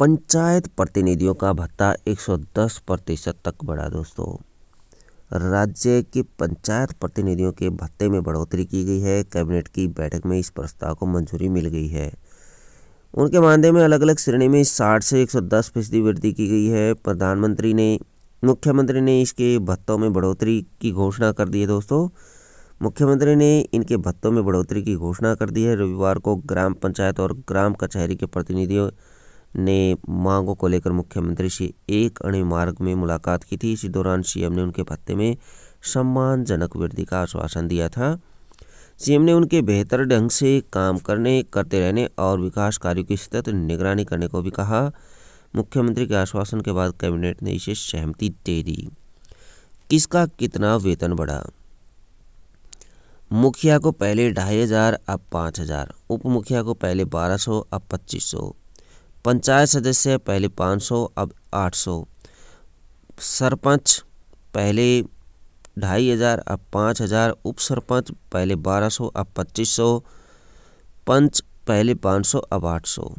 पंचायत प्रतिनिधियों का भत्ता 110 प्रतिशत तक बढ़ा दोस्तों राज्य के पंचायत प्रतिनिधियों के भत्ते में बढ़ोतरी की गई है कैबिनेट की बैठक में इस प्रस्ताव को मंजूरी मिल गई है उनके मानदेय में अलग अलग श्रेणी में 60 से 110 फीसदी वृद्धि की गई है प्रधानमंत्री ने मुख्यमंत्री ने इसके भत्तों में बढ़ोतरी की घोषणा कर दी है दोस्तों मुख्यमंत्री ने इनके भत्तों में बढ़ोतरी की घोषणा कर दी है रविवार को ग्राम पंचायत और ग्राम कचहरी के प्रतिनिधियों ने मांगों को लेकर मुख्यमंत्री से एक अणि मार्ग में मुलाकात की थी इसी दौरान सीएम ने उनके भत्ते में सम्मानजनक वृद्धि का आश्वासन दिया था सीएम ने उनके बेहतर ढंग से काम करने करते रहने और विकास कार्यों की स्थित निगरानी करने को भी कहा मुख्यमंत्री के आश्वासन के बाद कैबिनेट ने इसे सहमति दे दी किसका कितना वेतन बढ़ा मुखिया को पहले ढाई हज़ार अब पाँच हज़ार उप मुखिया को पहले बारह सौ अब पच्चीस सौ पंचायत सदस्य पहले 500 अब 800 सरपंच पहले ढाई हज़ार अब पाँच हज़ार उप सरपंच पहले बारह सौ अब पच्चीस सौ पंच पहले पाँच सौ अब आठ सौ